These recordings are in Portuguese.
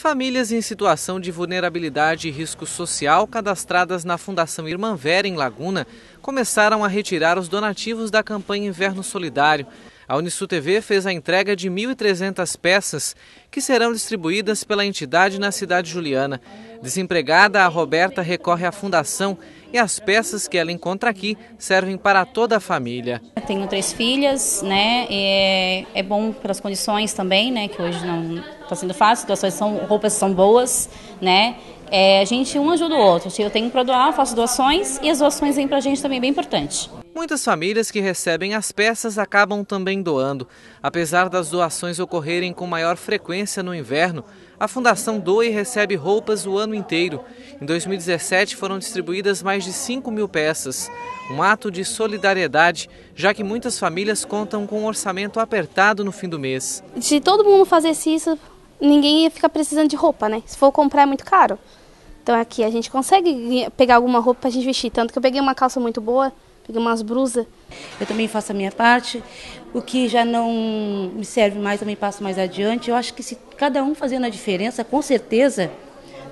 Famílias em situação de vulnerabilidade e risco social cadastradas na Fundação Irmã Vera, em Laguna, começaram a retirar os donativos da campanha Inverno Solidário. A Unisu TV fez a entrega de 1.300 peças que serão distribuídas pela entidade na cidade juliana. Desempregada, a Roberta recorre à fundação e as peças que ela encontra aqui servem para toda a família. Tenho três filhas, né? É, é bom pelas condições também, né? Que hoje não está sendo fácil, situações são, roupas são boas, né? É, a gente um ajuda o outro. Eu tenho para doar, faço doações e as doações vêm para a gente também, bem importante. Muitas famílias que recebem as peças acabam também doando. Apesar das doações ocorrerem com maior frequência no inverno, a fundação doa e recebe roupas o ano inteiro. Em 2017 foram distribuídas mais de 5 mil peças. Um ato de solidariedade, já que muitas famílias contam com um orçamento apertado no fim do mês. Se todo mundo fizesse isso, ninguém ia ficar precisando de roupa, né? Se for comprar é muito caro. Então aqui a gente consegue pegar alguma roupa para a gente vestir. Tanto que eu peguei uma calça muito boa pegar umas brusas. Eu também faço a minha parte. O que já não me serve mais, também passo mais adiante. Eu acho que se cada um fazendo a diferença, com certeza,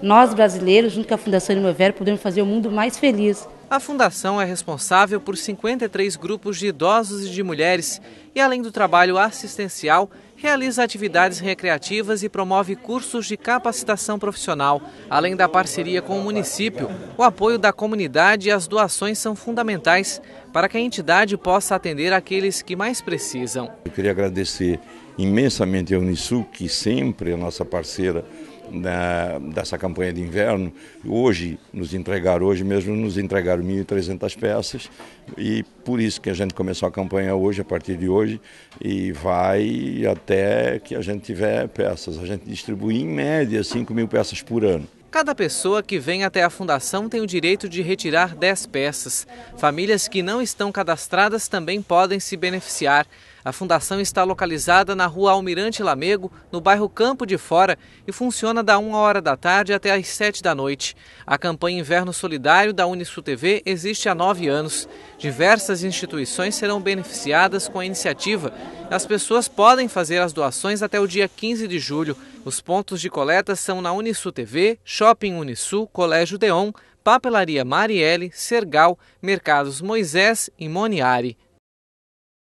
nós brasileiros, junto com a Fundação Inovera, podemos fazer o mundo mais feliz. A fundação é responsável por 53 grupos de idosos e de mulheres e, além do trabalho assistencial, realiza atividades recreativas e promove cursos de capacitação profissional. Além da parceria com o município, o apoio da comunidade e as doações são fundamentais para que a entidade possa atender aqueles que mais precisam. Eu queria agradecer imensamente a Unisul, que sempre é nossa parceira da, dessa campanha de inverno. Hoje nos entregaram, hoje mesmo nos entregaram 1.300 peças e por isso que a gente começou a campanha hoje, a partir de hoje, e vai até que a gente tiver peças. A gente distribui em média 5 mil peças por ano. Cada pessoa que vem até a fundação tem o direito de retirar 10 peças. Famílias que não estão cadastradas também podem se beneficiar. A fundação está localizada na rua Almirante Lamego, no bairro Campo de Fora, e funciona da 1 hora da tarde até às 7 da noite. A campanha Inverno Solidário da Unisul TV existe há nove anos. Diversas instituições serão beneficiadas com a iniciativa. As pessoas podem fazer as doações até o dia 15 de julho. Os pontos de coleta são na Unisu TV, Shopping Unisu, Colégio Deon, Papelaria Marielle, Sergal, Mercados Moisés e Moniari.